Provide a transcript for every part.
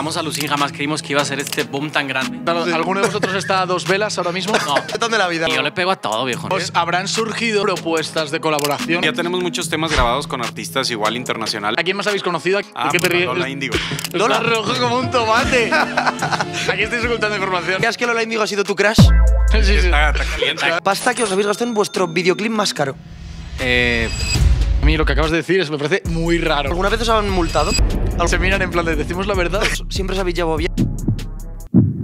vamos a Lucía jamás creímos que iba a ser este boom tan grande. ¿Alguno de vosotros está a dos velas ahora mismo? No. de la vida? Yo le pego a todo, viejo. Pues habrán surgido propuestas de colaboración. Ya tenemos muchos temas grabados con artistas igual internacionales. ¿A quién más habéis conocido? A ah, ¿Qué te pues ríes? Lola Índigo. Lola rojo como un tomate. Aquí estoy ocultando información. ¿Crees que Lola Indigo ha sido tu crush? sí, sí. Está, caliente. Pasta que os habéis gastado en vuestro videoclip más caro. Eh... A mí lo que acabas de decir es, me parece muy raro. ¿Alguna vez os han multado? Se miran en plan de decimos la verdad. Siempre os habéis llevado bien.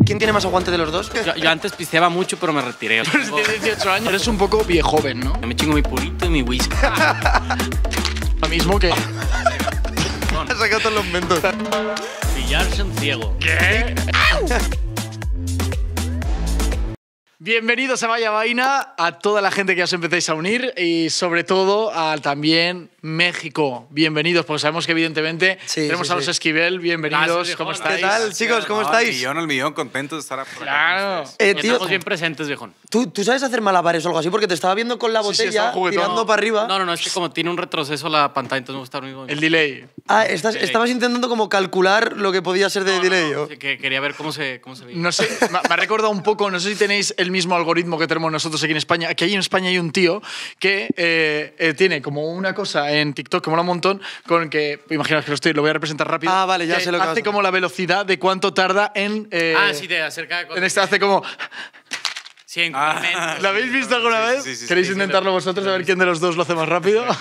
¿Quién tiene más aguante de los dos? Yo, antes piseaba mucho, pero me retiré. Pero si tienes 18 años. Eres un poco viejo ¿no? ¿no? Me chingo mi pulito y mi whisky. Lo mismo que. Has sacado los mentos. Pillarse un ciego. ¿Qué? Bienvenidos a Vaya Vaina, a toda la gente que os empecéis a unir y sobre todo al también México. Bienvenidos, porque sabemos que evidentemente tenemos a los Esquivel. Bienvenidos, ¿cómo estáis? ¿Qué tal, chicos? ¿Cómo estáis? Yo millón, el millón, contentos de estar aquí. Claro. Eh, estamos bien presentes, viejón. ¿Tú, ¿Tú, sabes hacer malabares o algo así? Porque te estaba viendo con la botella tirando para arriba. No, no, no, es que como tiene un retroceso la pantalla, entonces me gusta mismo. El delay. Ah, estabas intentando como calcular lo que podía ser de delay. que quería ver cómo se, cómo se veía. No sé, me ha recordado un poco, no sé si tenéis el mismo algoritmo que tenemos nosotros aquí en España, Aquí en España hay un tío que eh, eh, tiene como una cosa en TikTok como mola un montón, con que, imaginas que lo estoy, lo voy a representar rápido. Ah, vale, ya se lo que Hace como la velocidad de cuánto tarda en. Eh, ah, sí, te acerca. en este hace como. ¿Lo ah, habéis visto alguna vez? sí, sí, ¿Queréis intentarlo vosotros a ver quién de los dos lo hace más rápido? ¿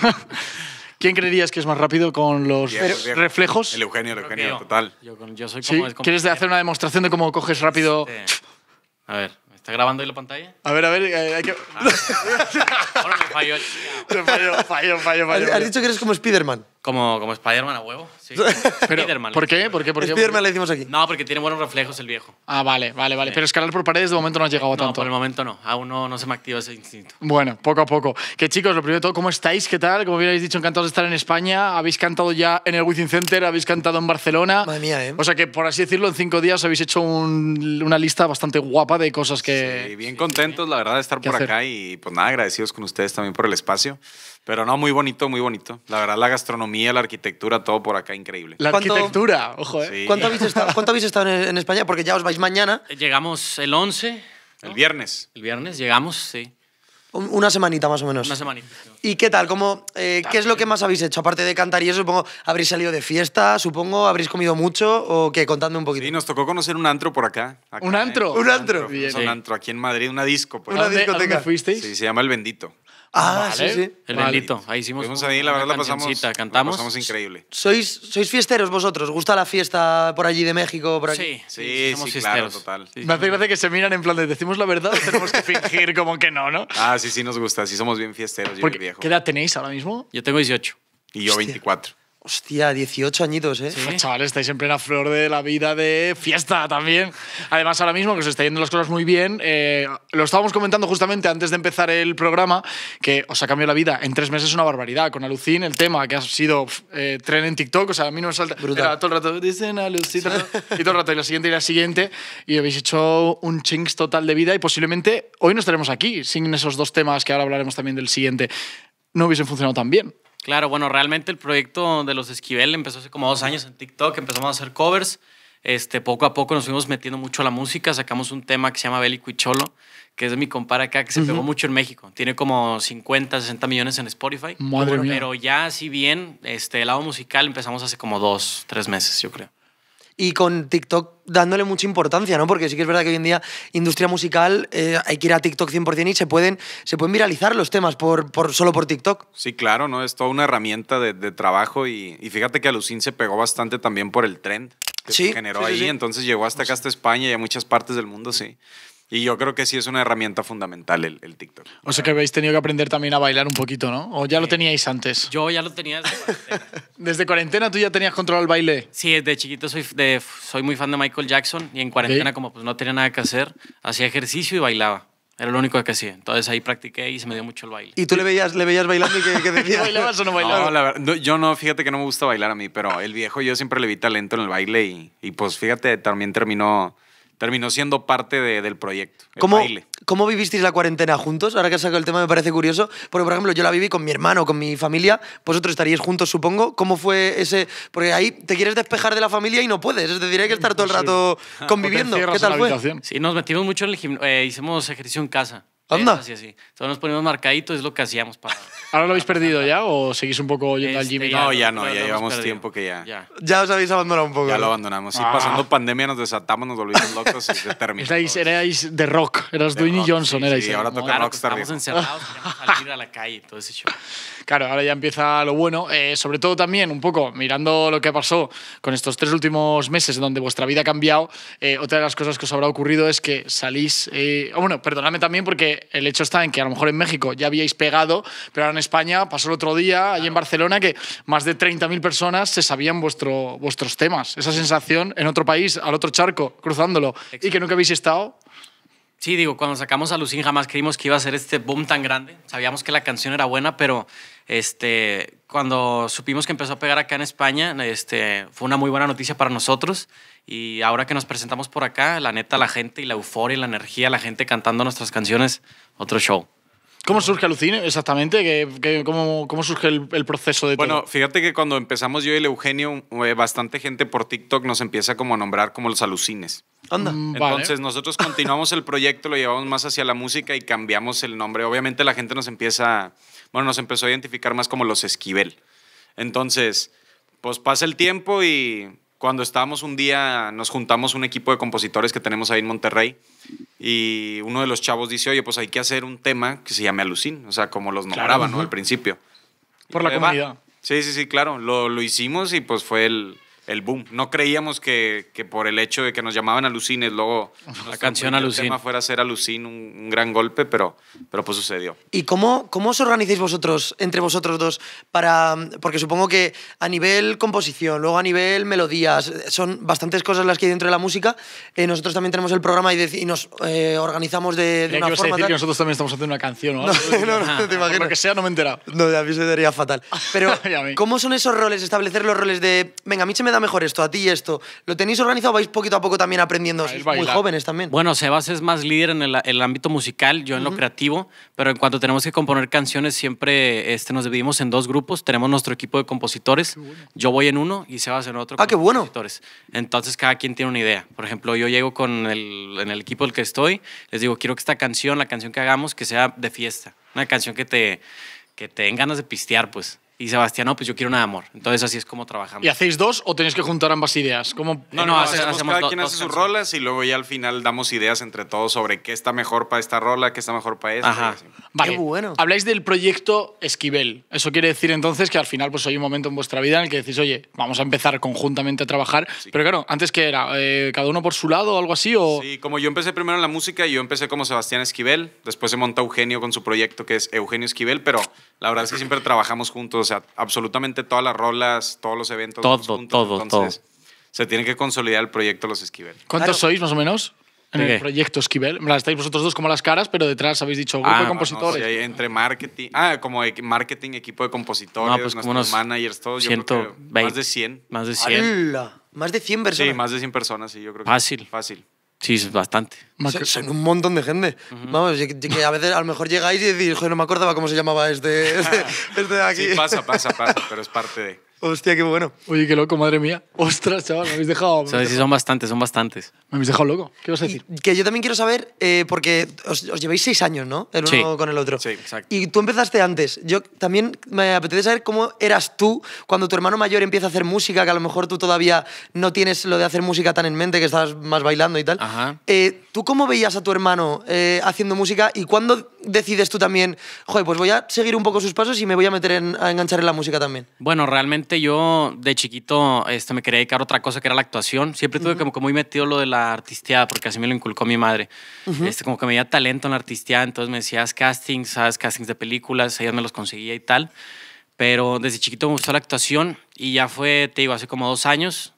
Quién creerías que es más rápido con los reflejos? El Eugenio, el Eugenio, total. Yo, con- soy ¿Quieres hacer una demostración de cómo coges rápido? Este, a ver. ¿Está grabando ahí la pantalla? A ver, a ver, eh, hay que... ahora me falló. Me falló, falló, falló. Has dicho que eres como Spider-Man. Como, como Spider-Man a huevo. ¿Por qué? ¿Por qué? ¿Por qué? le decimos aquí. No, porque tiene buenos reflejos el viejo. Ah, vale, vale, vale. Pero escalar por paredes de momento no ha llegado no, tanto. Por el momento no. Aún no, no se me activa ese instinto. Bueno, poco a poco. Que chicos, lo primero de todo, ¿cómo estáis? ¿Qué tal? Como hubierais dicho, encantados de estar en España. Habéis cantado ya en el Within Center, habéis cantado en Barcelona. Madre mía, ¿eh? O sea que, por así decirlo, en cinco días habéis hecho una lista bastante guapa de cosas que. Sí, bien contentos, la verdad, de estar por acá y pues nada, agradecidos con ustedes también por el espacio. Pero no, muy bonito, muy bonito. La verdad, la gastronomía, la arquitectura, todo por acá, increíble. La arquitectura, ojo, ¿eh? ¿Cuánto, habéis estado, en, España? Porque ya os vais mañana. Llegamos el 11. El viernes. El viernes llegamos, sí. Una semanita más o menos. Una semanita. ¿Y qué tal? ¿Cómo, eh, ¿Qué es lo que más habéis hecho? Aparte de cantar y eso, supongo, habréis salido de fiesta, supongo, habréis comido mucho o qué, contadme un poquito. Sí, nos tocó conocer un antro por acá. ¿Un antro? Eh, un antro. un antro eh. aquí en Madrid, una disco. Pues. Una fuisteis? Sí, se llama El Bendito. Ah, sí, sí. El vale. ahí hicimos Fuimos ahí, la verdad pasamos, cantamos. La pasamos increíble. ¿Sois, ¿Sois fiesteros vosotros? ¿Gusta la fiesta por allí de México? Por Sí, sí, sí, claro, total. me hace gracia que se miran en plan de decimos la verdad, tenemos que fingir como que no, ¿no? Ah, sí, sí nos gusta, sí somos bien fiesteros, yo viejo. ¿Qué edad tenéis ahora mismo? Yo tengo 18. Y yo 24. Hostia, 18 añitos, ¿eh? Sí. Chavales, estáis en plena flor de la vida de fiesta también. Además, ahora mismo que os está yendo las cosas muy bien, eh, lo estábamos comentando justamente antes de empezar el programa, que os ha cambiado la vida. En tres meses es una barbaridad. Con Alucín, el tema que ha sido eh, tren en TikTok, o sea, a mí no me salta. Brutal. todo el rato, dicen Alucín, y todo el rato, y la siguiente, y la siguiente. Y habéis hecho un chings total de vida y posiblemente hoy no estaremos aquí sin esos dos temas que ahora hablaremos también del siguiente. No hubiesen funcionado tan bien. Claro, bueno, realmente el proyecto de los Esquivel empezó hace como dos años en TikTok, empezamos a hacer covers. Este, poco a poco nos fuimos metiendo mucho a la música, sacamos un tema que se llama Bélico y Cholo, que es de mi compara acá, que se pegó mucho en México. Tiene como 50, 60 millones en Spotify. Madre pero, ya, si bien, este, el lado musical empezamos hace como dos, tres meses, yo creo y con TikTok dándole mucha importancia, ¿no? Porque sí que es verdad que hoy en día industria musical eh, hay que ir a TikTok 100% y se pueden, se pueden viralizar los temas por, por, solo por TikTok. Sí, claro, ¿no? Es toda una herramienta de, trabajo y, y, fíjate que Alucín se pegó bastante también por el trend que generó ahí, entonces llegó hasta acá, hasta España y a muchas partes del mundo, sí. Y yo creo que sí es una herramienta fundamental el, el TikTok. O sea que habéis tenido que aprender también a bailar un poquito, ¿no? ¿O ya lo teníais antes? Yo ya lo tenía desde cuarentena. ¿Desde cuarentena tú ya tenías control al baile? Sí, desde chiquito soy, de, soy muy fan de Michael Jackson y en cuarentena como pues no tenía nada que hacer, hacía ejercicio y bailaba. Era lo único que hacía. Entonces ahí practiqué y se me dio mucho el baile. ¿Y tú le veías, le veías bailando y qué, decías? ¿Bailabas o no bailabas? No, la verdad, yo no, fíjate que no me gusta bailar a mí, pero el viejo yo siempre le vi talento en el baile y, y pues fíjate, también terminó terminó siendo parte de, del proyecto. ¿Cómo, ¿Cómo vivisteis la cuarentena juntos? Ahora que has sacado el tema me parece curioso, porque por ejemplo yo la viví con mi hermano, con mi familia, vosotros estaríais juntos supongo. ¿Cómo fue ese...? Porque ahí te quieres despejar de la familia y no puedes, es decir, hay que estar todo el rato conviviendo. ¿Qué tal fue? Sí, nos metimos mucho en el gimnasio, eh, hicimos ejercicio en casa. Anda. Así, así. Entonces nos poníamos marcaditos, es lo que hacíamos para. ¿Ahora lo habéis perdido ya o seguís un poco yendo al Jimmy? Este, no, ya no, ya, llevamos tiempo que ya. Ya. os habéis abandonado un poco. Ya lo abandonamos. Sí, ah. pasando pandemia nos desatamos, nos volvimos locos y se terminó. Erais, de rock, eras Johnson, erais. sí, ahora toca Rockstar. Estamos encerrados, al salir a la calle, todo ese show. Claro, ahora ya empieza lo bueno. Eh, sobre todo también, un poco mirando lo que pasó con estos tres últimos meses donde vuestra vida ha cambiado, eh, otra de las cosas que os habrá ocurrido es que salís. Eh, bueno, perdonadme también porque el hecho está en que a lo mejor en México ya habíais pegado, pero ahora en España pasó el otro día, allí en Barcelona, que más de 30.000 personas se sabían vuestro, vuestros temas. Esa sensación en otro país, al otro charco, cruzándolo, y que nunca habéis estado. Sí, digo, cuando sacamos a Lucín jamás creímos que iba a ser este boom tan grande. Sabíamos que la canción era buena, pero este, cuando supimos que empezó a pegar acá en España, este, fue una muy buena noticia para nosotros. Y ahora que nos presentamos por acá, la neta, la gente y la euforia la energía, la gente cantando nuestras canciones, otro show. ¿Cómo surge Alucine exactamente? que cómo, surge el, proceso de bueno, fíjate que cuando empezamos yo y el Eugenio, eh, bastante gente por TikTok nos empieza como a nombrar como los alucines. Anda. Mm, Entonces nosotros continuamos el proyecto, lo llevamos más hacia la música y cambiamos el nombre. Obviamente la gente nos empieza, bueno, nos empezó a identificar más como los Esquivel. Entonces, pues pasa el tiempo y cuando estábamos un día, nos juntamos un equipo de compositores que tenemos ahí en Monterrey y uno de los chavos dice, oye, pues hay que hacer un tema que se llame Alucín, o sea, como los nombraban ¿no? al principio. Por la comunidad. Sí, sí, sí, claro, lo, lo, hicimos y pues fue el, el boom. No creíamos que, que, por el hecho de que nos llamaban Alucines, luego la canción Alucin. fuera a ser Alucin, un, gran golpe, pero, pero pues sucedió. ¿Y cómo, cómo os organizáis vosotros, entre vosotros dos, para...? Porque supongo que a nivel composición, luego a nivel melodías, son bastantes cosas las que hay dentro de la música. Eh, nosotros también tenemos el programa y, y nos eh, organizamos de, una forma... Tal... Que nosotros también estamos haciendo una canción No, no, te ah, imagino. Lo que sea, no me he No, a mí se fatal. Pero, ¿cómo son esos roles, establecer los roles de... Venga, a mí se me mejor esto, a ti esto. ¿Lo tenéis organizado? ¿Vais poquito a poco también aprendiendo? muy jóvenes también. Bueno, Sebas es más líder en el, ámbito musical, yo en lo creativo, pero en cuanto tenemos que componer canciones, siempre este, nos dividimos en dos grupos. Tenemos nuestro equipo de compositores, yo voy en uno y Sebas en otro. Ah, qué bueno. Entonces cada quien tiene una idea. Por ejemplo, yo llego con el, en el equipo del que estoy, les digo, quiero que esta canción, la canción que hagamos, que sea de fiesta. Una canción que te, que te den ganas de pistear, pues. Y Sebastián, no, pues yo quiero una de amor. Entonces así es como trabajamos. ¿Y hacéis dos o tenéis que juntar ambas ideas? ¿Cómo? No, no, hacemos, cada quien hace sus rolas y luego ya al final damos ideas entre todos sobre qué está mejor para esta rola, qué está mejor para esta. bueno. Habláis del proyecto Esquivel. Eso quiere decir entonces que al final pues hay un momento en vuestra vida en el que decís, oye, vamos a empezar conjuntamente a trabajar. Pero claro, antes que era eh, cada uno por su lado o algo así o... Sí, como yo empecé primero en la música, yo empecé como Sebastián Esquivel. Después se monta Eugenio con su proyecto que es Eugenio Esquivel, pero la verdad es que siempre trabajamos juntos o sea, absolutamente todas las rolas, todos los eventos. Todo, todo, entonces, Se tiene que consolidar el proyecto Los Esquivel. ¿Cuántos sois más o menos? En el proyecto Esquivel. estáis vosotros dos como las caras, pero detrás habéis dicho grupo de ah, compositores. entre marketing. Ah, como marketing, equipo de compositores, pues, managers, todos. yo creo más de 100. Más de 100. Más de 100 personas. Sí, más de 100 personas, sí, yo creo que. Fácil. Fácil. Sí, es bastante. Son, un montón de gente. Vamos, que a veces a lo mejor llegáis y decís, joder, no me acordaba cómo se llamaba este, este, de aquí. Sí, pasa, pasa, pasa, pero es parte de... Hostia, qué bueno. Oye, qué loco, madre mía. Ostras, chaval, me habéis dejado. ¿Sabes? Sí, son bastantes, son bastantes. Me habéis dejado loco. ¿Qué vas a decir? que yo también quiero saber, eh, porque os, llevéis seis años, ¿no? El uno con el otro. Sí, exacto. Y tú empezaste antes. Yo también me apetece saber cómo eras tú cuando tu hermano mayor empieza a hacer música, que a lo mejor tú todavía no tienes lo de hacer música tan en mente, que estabas más bailando y tal. Ajá. Eh, ¿Tú cómo veías a tu hermano eh, haciendo música y cuándo decides tú también, joder, pues voy a seguir un poco sus pasos y me voy a meter en, a enganchar en la música también? Bueno, realmente yo de chiquito este, me quería dedicar a otra cosa que era la actuación. Siempre tuve como muy metido lo de la artisteada, porque así me lo inculcó mi madre. este, como que me veía talento en la entonces me decías castings, sabes castings de películas, ella me los conseguía y tal. Pero desde chiquito me gustó la actuación y ya fue, te digo, hace como dos años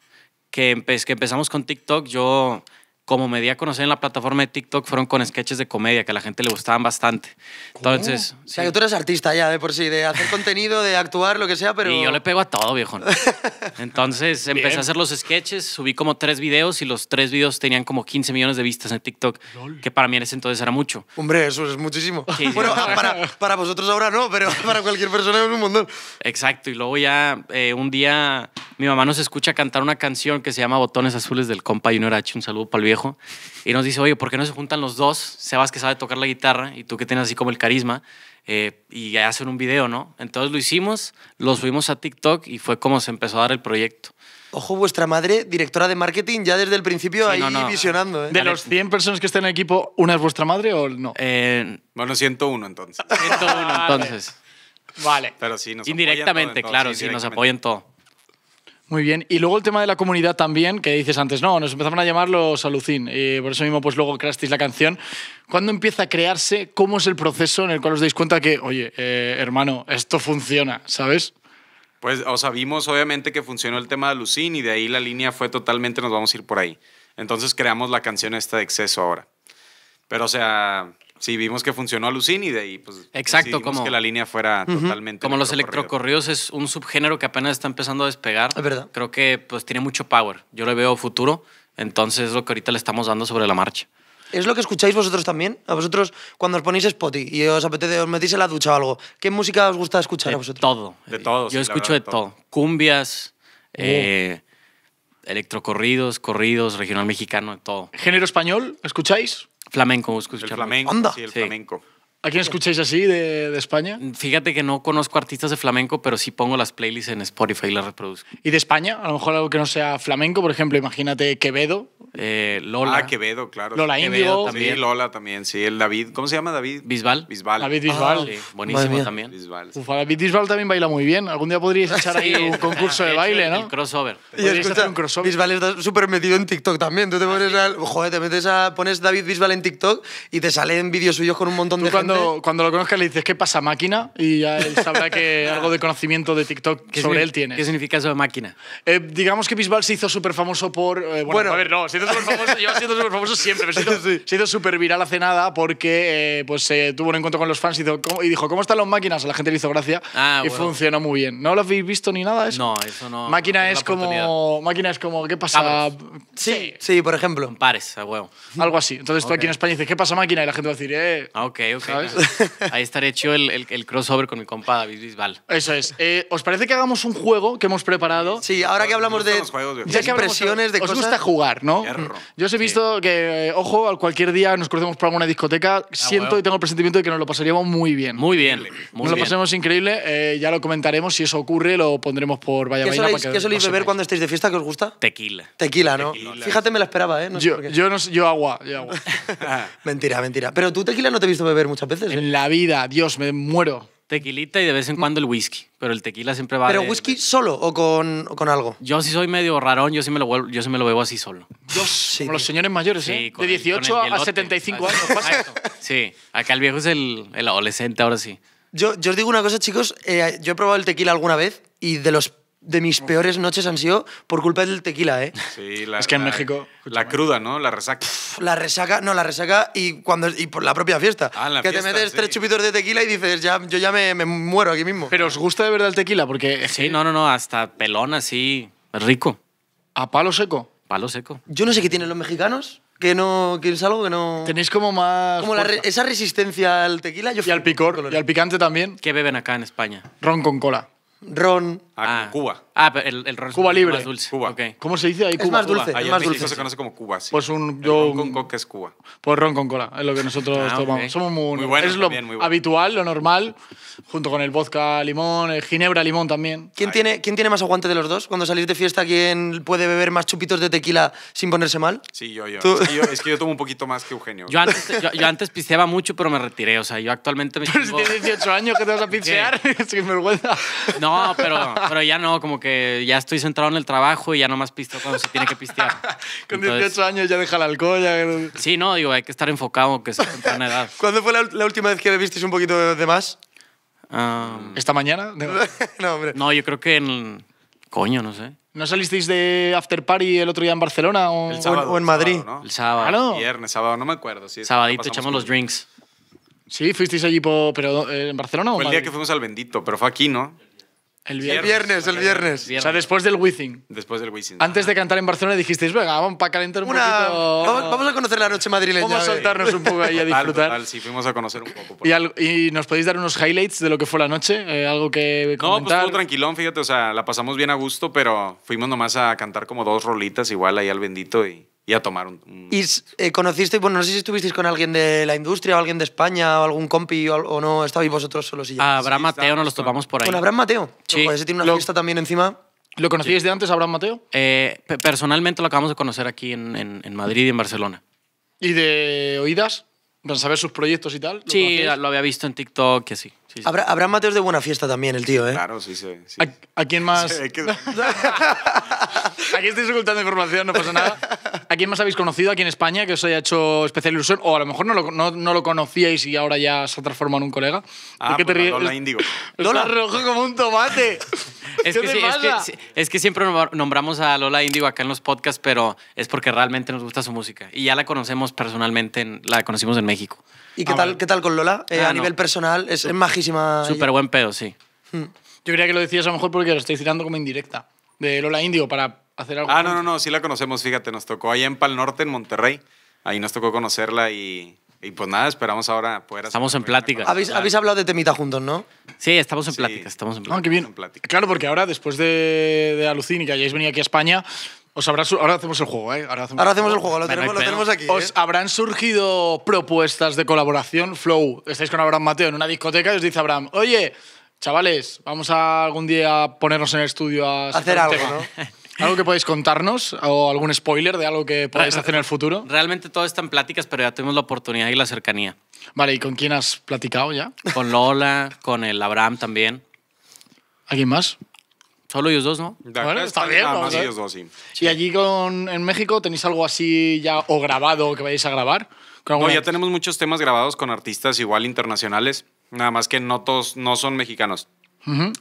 que, que empezamos con TikTok. Yo como me di a conocer en la plataforma de TikTok, fueron con sketches de comedia que a la gente le gustaban bastante. Entonces. O sea, tú eres artista ya, de por sí, de hacer contenido, de actuar, lo que sea, pero. Y yo le pego a todo, viejo. Entonces empecé a hacer los sketches, subí como tres videos y los tres videos tenían como 15 millones de vistas en TikTok, que para mí en ese entonces era mucho. Hombre, eso es muchísimo. Sí, bueno, ah, Para, para, vosotros ahora no, pero para cualquier persona es un montón. Exacto, y luego ya eh, un día mi mamá nos escucha cantar una canción que se llama Botones Azules del compa Junior H. Un saludo para el viejo y nos dice, oye, ¿por qué no se juntan los dos? Sebas que sabe tocar la guitarra y tú que tienes así como el carisma eh, y hacen un video, ¿no? Entonces lo hicimos, lo subimos a TikTok y fue como se empezó a dar el proyecto. Ojo, vuestra madre, directora de marketing, ya desde el principio ahí visionando. ¿eh? De los 100 personas que están en el equipo, ¿una es vuestra madre o no? Eh, bueno, 101 entonces. 101 entonces. Vale. Pero Indirectamente, claro, si nos apoyan todo. Muy bien. Y luego el tema de la comunidad también, que dices antes, no, nos empezaron a llamar los alucin y por eso mismo pues luego creasteis la canción. ¿Cuándo empieza a crearse? ¿Cómo es el proceso en el cual os dais cuenta que, oye, eh, hermano, esto funciona, ¿sabes? Pues, o obviamente que funcionó el tema de Alucin y de ahí la línea fue totalmente nos vamos a ir por ahí. Entonces creamos la canción esta de Exceso ahora. Pero, o sea, Sí, vimos que funcionó Alucín y de ahí pues Exacto, como que la línea fuera totalmente Como los electrocorridos es un subgénero que apenas está empezando a despegar. Es verdad. Creo que pues tiene mucho power. Yo le veo futuro, entonces lo que ahorita le estamos dando sobre la marcha. ¿Es lo que escucháis vosotros también? A vosotros, cuando os ponéis Spotify y os apetece, os metís en la ducha o algo, ¿qué música os gusta escuchar a vosotros? Todo. De todo. Yo escucho de todo. Cumbias, uh. eh, electrocorridos, corridos, regional mexicano, de todo. ¿Género español? ¿Escucháis? Flamenco, escuchar. El flamenco, sí, el flamenco. ¿A quién escucháis así de, España? Fíjate que no conozco artistas de flamenco, pero sí pongo las playlists en Spotify y las reproduzco. ¿Y de España? A lo mejor algo que no sea flamenco, por ejemplo, imagínate Quevedo. Eh, Lola. Ah, Quevedo, claro. Lola Indio. También. Lola también, sí. El David, ¿cómo se llama David? Bisbal. Bisbal. David Bisbal. Ah, buenísimo también. David Bisbal también baila muy bien. Algún día podríais echar ahí un concurso de baile, ¿no? El crossover. Y escucha, un crossover. Bisbal está súper metido en TikTok también. Tú te ah, pones a, joder, te metes a, pones David Bisbal en TikTok y te salen vídeos suyos con un montón de cuando, lo conozcas le dices, ¿qué pasa, máquina? Y ya él sabrá que algo de conocimiento de TikTok sobre él tiene. ¿Qué significa eso de máquina? Eh, digamos que Bisbal se hizo súper famoso por... Eh, bueno, a ver, no, se hizo súper yo súper famoso siempre, pero se hizo súper viral hace nada porque eh, pues, tuvo un encuentro con los fans y, dijo, ¿cómo están las máquinas? A la gente le hizo gracia ah, y funcionó muy bien. ¿No lo habéis visto ni nada eso? No, eso no. Máquina, es, como, máquina es como, ¿qué pasa? Sí, sí, por ejemplo. En pares, a huevo. Algo así. Entonces tú aquí en España dices, ¿qué pasa, máquina? Y la gente va a decir, eh... Ah, ok, ok. Ahí estaré hecho el, crossover con mi compa David Bisbal. Eso es. Eh, ¿Os parece que hagamos un juego que hemos preparado? Sí, ahora que hablamos de, ya que impresiones, de cosas. Os gusta jugar, ¿no? Yo os he visto que, eh, ojo, cualquier día nos crucemos por alguna discoteca. Ah, siento y tengo el presentimiento de que nos lo pasaríamos muy bien. Muy bien. nos lo pasemos increíble. Eh, ya lo comentaremos. Si eso ocurre, lo pondremos por Vaya Vaina. ¿qué soléis beber cuando estáis de fiesta? ¿Qué os gusta? Tequila. Tequila, ¿no? Fíjate, me la esperaba, ¿eh? yo, Yo, agua. mentira, mentira. Pero tú tequila no te he visto beber muchas en ¿eh? la vida, Dios, me muero. Tequilita y de vez en mm. cuando el whisky, pero el tequila siempre va. ¿Pero whisky solo o con, con, algo? Yo sí soy medio rarón, yo sí me lo, yo me lo bebo así solo. los señores mayores, ¿eh? De 18 a 75 años. Pasa. Sí, acá el viejo es el, adolescente, ahora sí. Yo, os digo una cosa, chicos. Eh, yo he probado el tequila alguna vez y de los de mis peores noches han sido por culpa del tequila, ¿eh? Sí, la, es que en México... La cruda, ¿no? La resaca. la resaca, no, la resaca y, cuando, y por la propia fiesta. Ah, la que te metes tres chupitos de tequila y dices, ya, yo ya me, muero aquí mismo. Pero ¿os gusta de verdad el tequila? Porque... Sí, no, no, no, hasta pelón así, rico. ¿A palo seco? Palo seco. Yo no sé qué tienen los mexicanos, que no que es algo que no tenéis como más como esa resistencia al tequila y al picor y al picante también qué beben acá en España ron con cola ron Ah. Cuba. Ah, el, ron Cuba libre. dulce. Cuba. Okay. ¿Cómo se dice ahí? Cuba. Es más dulce. Ahí es más en dulce. se conoce como Cuba, sí. Pues un... Yo, el ron con coca es Cuba. Pues ron con cola, es lo que nosotros ah, tomamos. Somos muy... buenos, es lo habitual, lo normal, junto con el vodka limón, el ginebra limón también. ¿Quién tiene, ¿Quién tiene más aguante de los dos? Cuando salís de fiesta, ¿quién puede beber más chupitos de tequila sin ponerse mal? Sí, yo, yo. Es que yo, tomo un poquito más que Eugenio. Yo antes, yo, piseaba mucho, pero me retiré. O sea, yo actualmente me... Pero si tienes 18 años, que te vas a pisear? Sin vergüenza. No, pero pero ya no, como que ya estoy centrado en el trabajo y ya no más pisto cuando se tiene que pistear. Con 18 años ya deja la alcohol. Sí, no, digo, hay que estar enfocado, que es una edad. ¿Cuándo fue la, última vez que visteis un poquito de, más? ¿Esta mañana? no, hombre. No, yo creo que en... Coño, no sé. ¿No salisteis de after party el otro día en Barcelona o, en, Madrid? El sábado. Viernes, sábado, no me acuerdo. Sí, Sabadito echamos los drinks. Sí, fuisteis allí, pero eh, ¿en Barcelona o, Fue el día que fuimos al Bendito, pero fue aquí, ¿no? El viernes. El viernes, O sea, después del Wizzing. Después del Wizzing. Antes de cantar en Barcelona dijisteis, venga, vamos para calentar un Una... poquito. Vamos, a conocer la noche madrileña. Vamos a eh. soltarnos un poco ahí a disfrutar. Total, sí, fuimos a conocer un poco. y, nos podéis dar unos highlights de lo que fue la noche? Eh, ¿Algo que comentar? No, pues todo tranquilón, fíjate, o sea, la pasamos bien a gusto, pero fuimos nomás a cantar como dos rolitas igual ahí al bendito y y a tomar un... ¿Y eh, conociste, bueno, no sé si estuvisteis con alguien de la industria o alguien de España o algún compi o, no, estabais vosotros solos y ya. Abraham Mateo nos los topamos por ahí. Con Abraham Mateo. Sí. ese tiene una fiesta también encima. ¿Lo conocíais de antes, Abraham Mateo? Eh, personalmente lo acabamos de conocer aquí en, Madrid y en Barcelona. ¿Y de oídas? a saber sus proyectos y tal? sí, lo había visto en TikTok, y así. Habrá, Mateos de buena fiesta también, el tío, ¿eh? Claro, sí, sí. ¿A, quién más? Aquí estoy ocultando información, no pasa nada. ¿A quién más habéis conocido aquí en España que os haya hecho especial ilusión? O a lo mejor no lo, no, lo conocíais y ahora ya se ha transformado en un colega. Ah, pues Lola Índigo. Lola rojo como un tomate. es, que es, que, es que siempre nombramos a Lola Índigo acá en los podcasts, pero es porque realmente nos gusta su música. Y ya la conocemos personalmente, la conocimos en México. ¿Y qué, ah, tal, qué tal con Lola? Eh, ah, a nivel personal, es, es majísima. Súper buen pedo, sí. Hmm. Yo creía que lo decías a lo mejor porque lo estoy tirando como indirecta. De Lola Indio para hacer algo. Ah, no, no, no, sí la conocemos, fíjate, nos tocó ahí en Pal Norte, en Monterrey. Ahí nos tocó conocerla y, y pues nada, esperamos ahora poder hacer Estamos en pláticas. ¿Habéis, ¿Habéis, hablado de temita juntos, ¿no? Sí, estamos en pláticas. plática, estamos en Ah, qué bien. Claro, porque ahora, después de, de Alucín y que hayáis venido aquí a España, os habrá ahora hacemos el juego, ¿eh? Ahora hacemos, el juego, lo, tenemos, aquí. ¿eh? Os habrán surgido propuestas de colaboración, Flow. Estáis con Abraham Mateo en una discoteca y os dice Abraham, oye, chavales, vamos a algún día ponernos en el estudio a hacer algo, ¿Algo que podéis contarnos o algún spoiler de algo que podáis hacer en el futuro? Realmente todo está en pláticas, pero ya tenemos la oportunidad y la cercanía. Vale, ¿y con quién has platicado ya? Con Lola, con el Abraham también. ¿Alguien más? Solo ellos dos, ¿no? bueno, está bien. Nada más ellos dos, sí. ¿Y allí con, en México tenéis algo así ya o grabado que vayáis a grabar? No, ya tenemos muchos temas grabados con artistas igual internacionales, nada más que no todos no son mexicanos.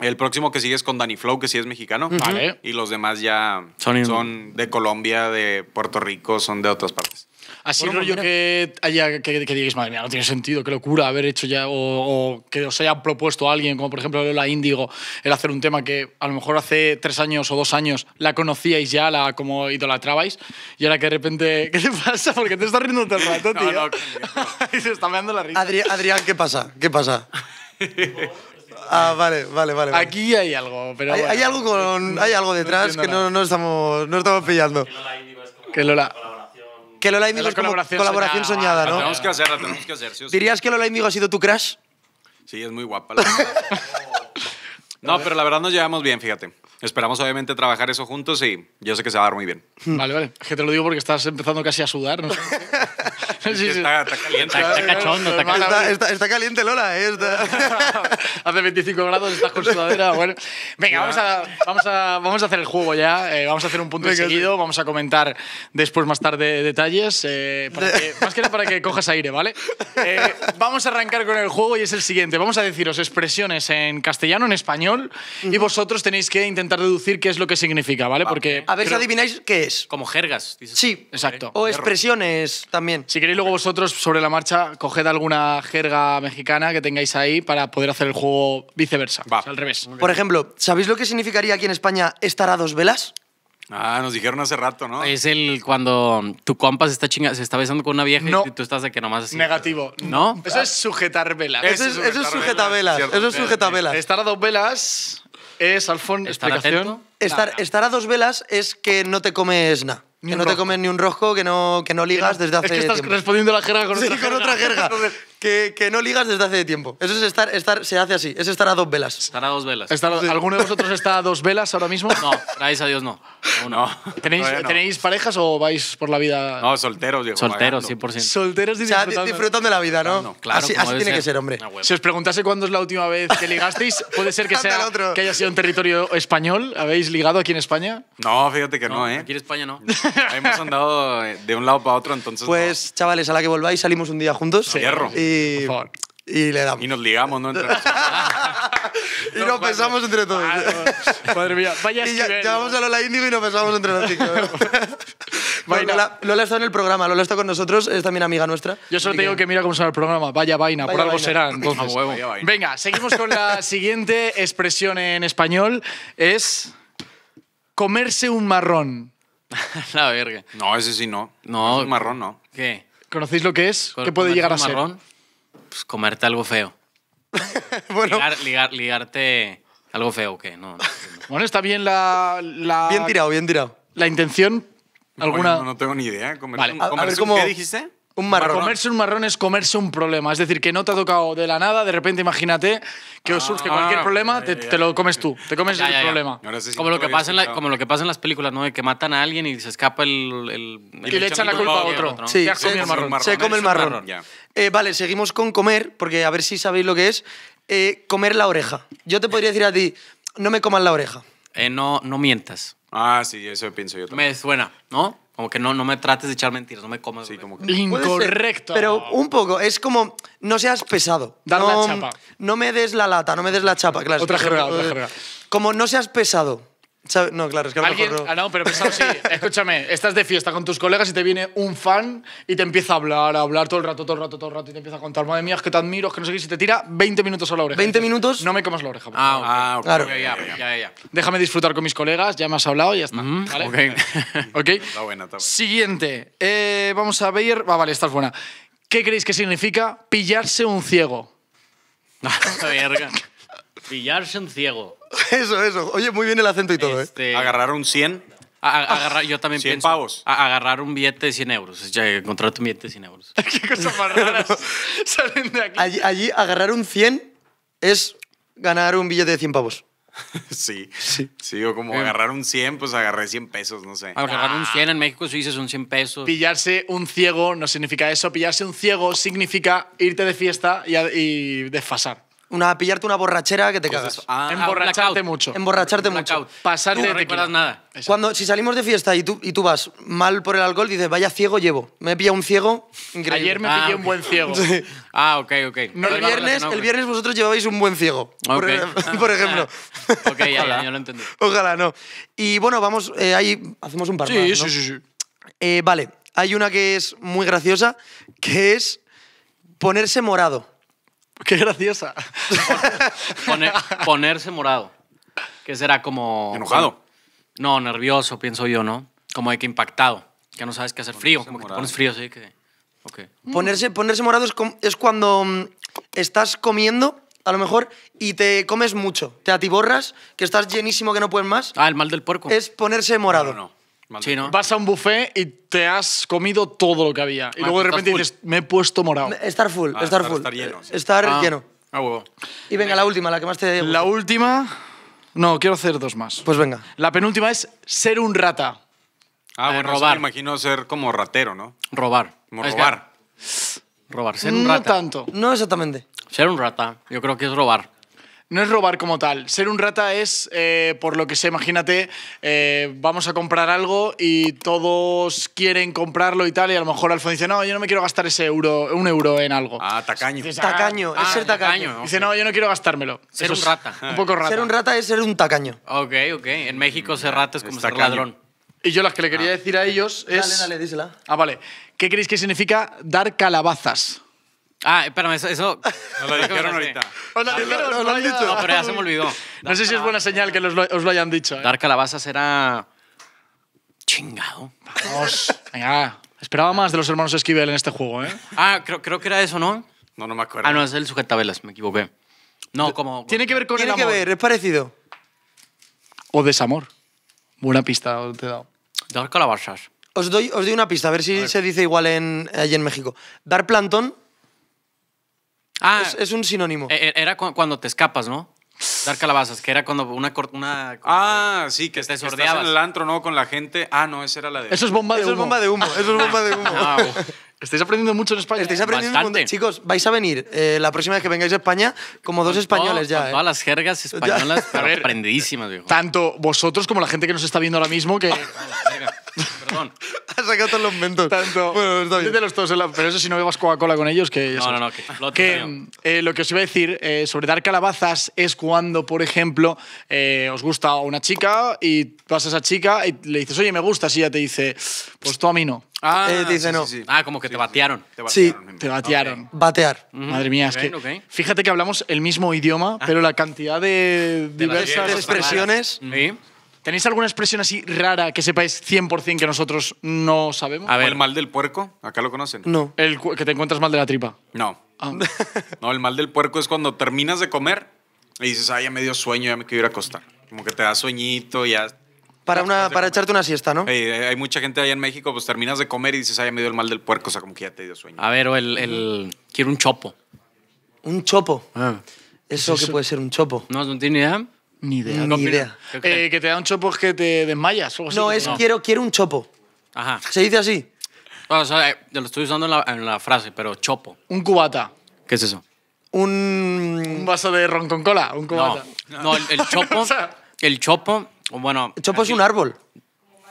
El próximo que sigue es con Danny Flow, que sí es mexicano. Vale. Y los demás ya son de Colombia, de Puerto Rico, son de otras partes. Así pues rollo que, haya, que, que, digáis, madre mía, no tiene sentido, qué locura haber hecho ya, o, que os haya propuesto alguien, como por ejemplo Lola Índigo, el hacer un tema que a lo mejor hace tres años o dos años la conocíais ya, la como idolatrabais, y ahora que de repente, ¿qué te pasa? Porque te estás riendo todo el rato, tío. No, se está meando la risa. Adrián, ¿qué pasa? ¿Qué pasa? Ah, vale, vale, vale. Aquí hay algo, pero. Hay, algo, hay algo detrás que no, no, estamos, no estamos pillando. Que Lola que Lola y Migo es, como colaboración, soñada, ¿no? tenemos que hacerla, tenemos que hacer. ¿Dirías que Lola y Migo ha sido tu crush? Sí, es muy guapa. La no, pero la verdad nos llevamos bien, fíjate. Esperamos obviamente trabajar eso juntos y yo sé que se va a dar muy bien. Vale, vale. Es que te lo digo porque estás empezando casi a sudar. ¿no? Está, caliente. Está, cachondo. Está, caliente, está, caliente Lola. ¿eh? Hace 25 grados, estás con sudadera. Bueno, venga, vamos a, vamos a, vamos, a, hacer el juego ya. Eh, vamos a hacer un punto de seguido. Vamos a comentar después más tarde detalles. Eh, más que nada para que cojas aire, ¿vale? Eh, vamos a arrancar con el juego y es el siguiente. Vamos a deciros expresiones en castellano, en español, y vosotros tenéis que intentar intentar deducir qué es lo que significa, ¿vale? Porque a ver si adivináis qué es. Como jergas. dices. Sí. Exacto. O expresiones también. Si queréis luego vosotros sobre la marcha, coged alguna jerga mexicana que tengáis ahí para poder hacer el juego viceversa. Va. al revés. Por ejemplo, ¿sabéis lo que significaría aquí en España estar a dos velas? Ah, nos dijeron hace rato, ¿no? Es el cuando tu compas se está chinga, se está besando con una vieja y tú estás de que nomás así. Negativo. ¿No? Eso es sujetar velas. Eso es, sujetar velas. Eso es sujetar velas. Estar a dos velas es, Alfonso. explicación. Estar, estar, a dos velas es que no te comes nada. Que no te comes ni un rojo, que no, que no ligas desde hace. Es que estás respondiendo a la jerga con, otra, otra jerga que, no ligas desde hace tiempo. Eso es estar, estar, se hace así, es estar a dos velas. Estar a dos velas. ¿Alguno de vosotros está a dos velas ahora mismo? No, gracias a Dios no. no, ¿Tenéis, ¿Tenéis, parejas o vais por la vida? No, solteros, digo. Solteros, 100%. Solteros disfrutando. disfrutando de la vida, ¿no? claro, así, tiene que ser, hombre. Si os preguntase cuándo es la última vez que ligasteis, puede ser que, sea, que haya sido en territorio español. ¿Habéis ligado aquí en España? No, fíjate que no, ¿eh? Aquí en España no. Hemos andado de un lado para otro, entonces. Pues, chavales, a la que volváis salimos un día juntos. Cierro y. le damos. Y nos ligamos, ¿no? Entre y nos pesamos entre todos. Ah, madre mía, vaya Y ya, vamos a Lola Índigo y nos pesamos entre los chicos. Vaina. Lola, está en el programa, Lola está con nosotros, es también amiga nuestra. Yo solo tengo que... mira cómo sale el programa, vaya vaina, por algo será. Ah, Venga, seguimos con la siguiente expresión en español, es comerse un marrón. la verga. No, ese sí no. No. Un marrón no. ¿Qué? ¿Conocéis lo que es? ¿Qué puede llegar a ser? marrón? Pues, comerte algo feo. Ligar, ligarte algo feo, ¿o ¿qué? No, Bueno, está bien la, Bien tirado, bien tirado. La intención. ¿Alguna.? no tengo ni idea. Comerse, ¿Qué dijiste? Un marrón. Comerse un marrón es comerse un problema. Es decir, que no te ha tocado de la nada, de repente imagínate que os ah, surge cualquier problema, te, lo comes tú. Te comes el problema. como, lo que pasa en como lo que pasa en las películas, ¿no? De que matan a alguien y se escapa el. el, y le echan la culpa a otro. Sí, se, el marrón. se come el marrón. Eh, vale, seguimos con comer, porque a ver si sabéis lo que es. Eh, comer la oreja. Yo te podría eh. decir a ti, no me comas la oreja. no, no mientas. Ah, sí, eso pienso yo también. Me suena, ¿no? Como que no, no me trates de echar mentiras, no me comas. Sí, como que... Incorrecto. pero un poco, es como, no seas pesado. Dar la chapa. No me des la lata, no me des la chapa, claro. Otra jerga, otra jerga. Como no seas pesado. No, claro, es que no. Escúchame, estás de fiesta con tus colegas y te viene un fan y te empieza a hablar, a hablar todo el rato, todo el rato, todo el rato y te empieza a contar, madre mía, es que te admiro, que no sé qué, si te tira 20 minutos a la oreja. ¿20 minutos? No me comas la oreja. Ah, ah ya, ya, Déjame disfrutar con mis colegas, ya me has hablado y ya está. Ok. Siguiente. Eh, vamos a ver. Ah, vale, esta buena. ¿Qué creéis que significa pillarse un ciego? Pillarse un ciego. Eso, eso. Oye, muy bien el acento y todo, ¿eh? este, Agarrar un 100. agarrar, yo también 100 pienso. agarrar un billete de 100 euros. Ya, encontrar tu billete de 100 euros. Qué cosas más raras salen de aquí. Allí, agarrar un 100 es ganar un billete de 100 pavos. sí, sí. Sí, o como agarrar un 100, pues agarré 100 pesos, no sé. Agarrar un 100 ah. en México, Suiza un 100 pesos. Pillarse un ciego no significa eso. Pillarse un ciego significa irte de fiesta y desfasar. Una, pillarte una borrachera que te pues cagas. Ah, ah, Emborracharte mucho. Emborracharte mucho. no recuerdas nada. Cuando, si salimos de fiesta y tú, y tú vas mal por el alcohol, dices, vaya ciego llevo. Me pilla un ciego Ayer me ah, pillé un buen ciego. Ah, ok, ok. el, viernes, vosotros llevabais un buen ciego, por, ah. ejemplo. ok, ya, Ojalá. lo entendí. Ojalá no. Y bueno, vamos, eh, ahí hacemos un par más, sí, sí, sí. Eh, vale, hay una que es muy graciosa, que es ponerse morado. Qué graciosa. ponerse morado. Que será como. Enojado. No, nervioso, pienso yo, ¿no? Como hay que impactado. Que no sabes qué hacer frío. pones frío, sí. Que... Okay. Ponerse, ponerse morado es, cuando mm, estás comiendo a lo mejor, y te comes mucho, te atiborras, que estás llenísimo que no puedes más. Ah, el mal del puerco. Es ponerse morado. no. Vas a un buffet y te has comido todo lo que había. Y luego de repente dices, me he puesto morado. Estar full, ah, estar full. estar lleno, Estar ah. lleno. Ah, y venga, la última, la que más te... La última. No, quiero hacer dos más. Pues venga. La penúltima es ser un rata. Ah, eh, bueno, robar. imagino ser como ratero, ¿no? Robar. Como robar. Ser un no tanto. No exactamente. Ser un rata. Yo creo que es robar no es robar como tal. Ser un rata es, eh, por lo que sé, imagínate, eh, vamos a comprar algo y todos quieren comprarlo y tal, y a lo mejor Alfonso dice, no, yo no me quiero gastar ese euro, un euro en algo. Ah, tacaño. Ah, tacaño, es ah, ser tacaño. Dice, no, yo no quiero gastármelo. Ser un rata. Un poco rata. Ser un rata es ser un tacaño. Ok, ok. En México ser rata es como ser ladrón. Y yo las que le quería ah. decir a ellos es... Dale, dale, dísela. Ah, vale. ¿Qué creéis que significa dar calabazas? Ah, espérame, eso. eso ah, no lo dijeron ahorita. No, lo han dicho. No, pero ya se me olvidó. No sé si es buena señal que os lo hayan dicho. ¿eh? Dar calabazas era. Chingado. Vamos. Venga. Esperaba más de los hermanos Esquivel en este juego, ¿eh? Ah, creo, creo que era eso, ¿no? No, no me acuerdo. Ah, no, es el sujetabelas, me equivoqué. No, como. Tiene que ver con el amor. Tiene que ver, es parecido. O desamor. Buena pista te he dado. Dar calabazas. Os doy, os doy una pista, a ver si se dice igual en, allí en México. Dar plantón Ah, es, un sinónimo. Eh, eh, era cuando te escapas, ¿no? Dar calabazas, que era cuando una. una ah, sí, que, que te en el antro, ¿no? Con la gente. Ah, no, esa era la de. Eso es bomba de humo. Eso es bomba de humo. Eso es bomba de humo. Estáis aprendiendo mucho en España. Estáis ¿eh? aprendiendo mucho. Chicos, vais a venir la próxima vez que vengáis a España como dos españoles ya. Con Todas las jergas españolas, aprendidísimas, viejo. Tanto vosotros como la gente que nos está viendo ahora mismo que. Perdón. Has sacado todos los mentos. Tanto. Bueno, está bien. los pero eso si no bebas Coca-Cola con ellos, que... no, no, no, que, eh, lo, que os iba a decir eh, sobre dar calabazas es cuando, por ejemplo, eh, os gusta una chica y vas a esa chica y le dices, oye, me gusta, y ella te dice, pues tú a mí no. Ah, eh, dice no. Ah, como que te batearon. Sí, te batearon. Batear. Madre mía, es que. Fíjate que hablamos el mismo idioma, ah. pero la cantidad de, diversas expresiones. ¿Tenéis alguna expresión así rara que sepáis 100% que nosotros no sabemos? A ver, el mal del puerco, acá lo conocen. No. El que te encuentras mal de la tripa. No. Ah. No, el mal del puerco es cuando terminas de comer y dices, ay ya me dio sueño, ya me quiero ir a acostar. Como que te da sueñito, ya. Para, una, para echarte una siesta, ¿no? hay mucha gente allá en México, pues terminas de comer y dices, ay ya me dio el mal del puerco, o sea, como que ya te dio sueño. A ver, o el, Quiero un chopo. Un chopo. Ah. ¿Eso que puede ser un chopo? ¿No, no tiene idea? Ni idea. Ni idea. Eh, que te da un chopo es que te desmayas. no, es Quiero, quiero un chopo. Ajá. Se dice así. Bueno, eh, lo estoy usando en la, frase, pero chopo. Un cubata. ¿Qué es eso? Un, vaso de ron con cola. Un cubata. No, el, chopo. el chopo, bueno. El chopo es un árbol.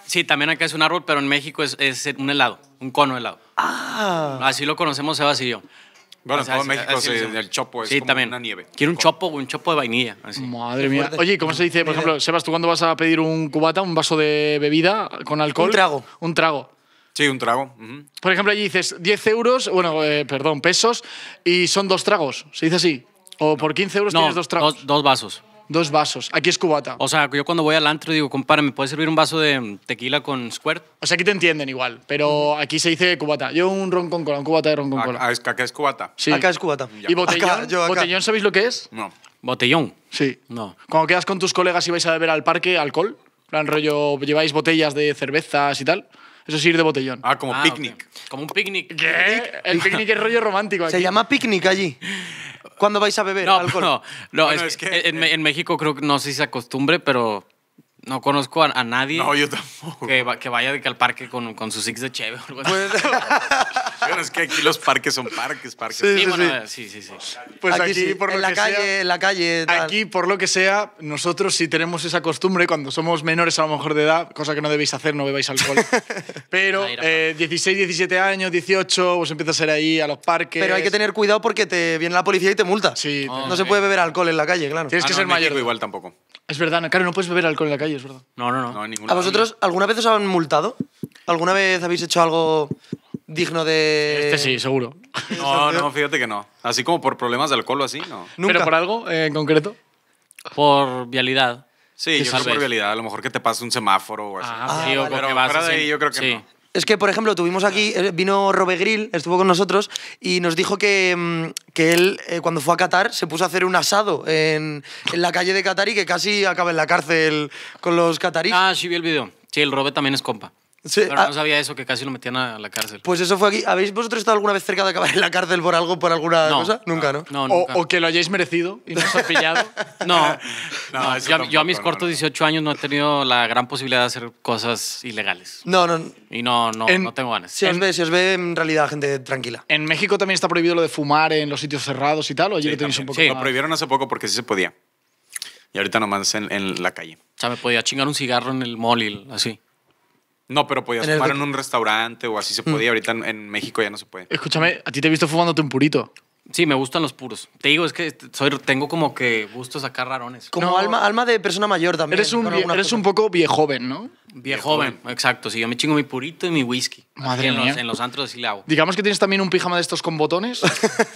Sí, también acá es un árbol, pero en México es, es un helado, un cono helado. Ah. Así lo conocemos Sebas y yo. Bueno, en México el chopo es también. una nieve. Quiero un chopo, un chopo de vainilla. Madre mía. Oye, ¿cómo se dice, por ejemplo, Sebas, tú cuando vas a pedir un cubata, un vaso de bebida con alcohol? Un trago. Un trago. Sí, un trago. Por ejemplo, allí dices 10 euros, bueno, eh, perdón, pesos, y son dos tragos. ¿Se dice así? ¿O por 15 euros tienes dos tragos? dos vasos dos vasos. Aquí es cubata. O sea, yo cuando voy al antro digo, compadre, ¿me puedes servir un vaso de tequila con squirt? O sea, aquí te entienden igual, pero aquí se dice cubata. Yo un ron con cola, un cubata de ron con ah, cola. Ah, acá es, cubata. Sí. Acá es cubata. ¿Y botellón? ¿Botellón sabéis lo que es? No. ¿Botellón? Sí. No. Cuando quedas con tus colegas y vais a beber al parque alcohol, plan rollo, lleváis botellas de cervezas y tal. Eso es ir de botellón. Ah, como ah, picnic. Como un picnic. ¿Qué? El picnic es rollo romántico Se llama picnic allí. ¿Cuándo vais a beber No, alcohol? no, no, es que- en, México creo que no sé si se acostumbre, pero no conozco a, nadie. Que, vaya de que al parque con, con sus six de cheve pues, bueno, es que aquí los parques son parques, parques. Sí, sí, sí. Bueno, sí, eh, sí, Pues aquí, por lo la que calle, sea, en la calle. Aquí, por lo que sea, nosotros sí tenemos esa costumbre cuando somos menores a lo mejor de edad, cosa que no debéis hacer, no bebáis alcohol. Pero 16, 17 eh, años, 18, Vos pues empieza a ir ahí a los parques. Pero hay que tener cuidado porque te viene la policía y te multa. Sí. Ah, no se puede beber alcohol en la calle, claro. Tienes ah, que ser mayor. Igual tampoco. Es verdad, claro, no puedes beber alcohol en la calle, es verdad. No, no, no. ¿A vosotros alguna vez os han multado? ¿Alguna vez habéis hecho algo digno de...? Este sí, seguro. No, no, fíjate que no. Así como por problemas de alcohol o así, no. ¿Nunca? ¿Pero por algo en concreto? Por vialidad. Sí, yo creo por vialidad. A lo mejor que te pase un semáforo o así. Ah, pues sí, ah, o Pero yo creo que sí. Es que, por ejemplo, tuvimos aquí, eh, vino Robe Grill, estuvo con nosotros y nos dijo que, mm, él, eh, cuando fue a Qatar, se puso a hacer un asado en, la calle de Qatar y que casi acaba en la cárcel con los qataríes. Ah, sí, vi el video. Sí, el Robe también es compa pero no ah. sabía eso, que casi lo metían a la cárcel. Pues eso fue aquí. ¿Habéis vosotros estado alguna vez cerca de acabar en la cárcel por algo, por alguna cosa? Nunca, ¿no? O, que lo hayáis merecido y no os ha pillado. no, yo, a mis cortos 18 años no he tenido la gran posibilidad de hacer cosas ilegales. No, no. Y no, no, no tengo ganas. Si os, ve, si os ve en realidad gente tranquila. ¿En México también está prohibido lo de fumar en los sitios cerrados y tal? sí, lo un prohibieron hace poco porque sí se podía. Y ahorita nomás en, en la calle. O sea, me podía chingar un cigarro en el mall y así. No, pero podías fumar en un restaurante o así se mm. podía. Ahorita en México ya no se puede. Escúchame, a ti te he visto fumándote un purito. Sí, me gustan los puros. Te digo, es que soy, tengo como que gustos acá rarones. Como alma, alma de persona mayor también. Eres un, eres un poco viejoven, ¿no? Viejoven, exacto. Sí, yo me chingo mi purito y mi whisky. Madre en mía. Los, en los antros así le hago. Digamos que tienes también un pijama de estos con botones.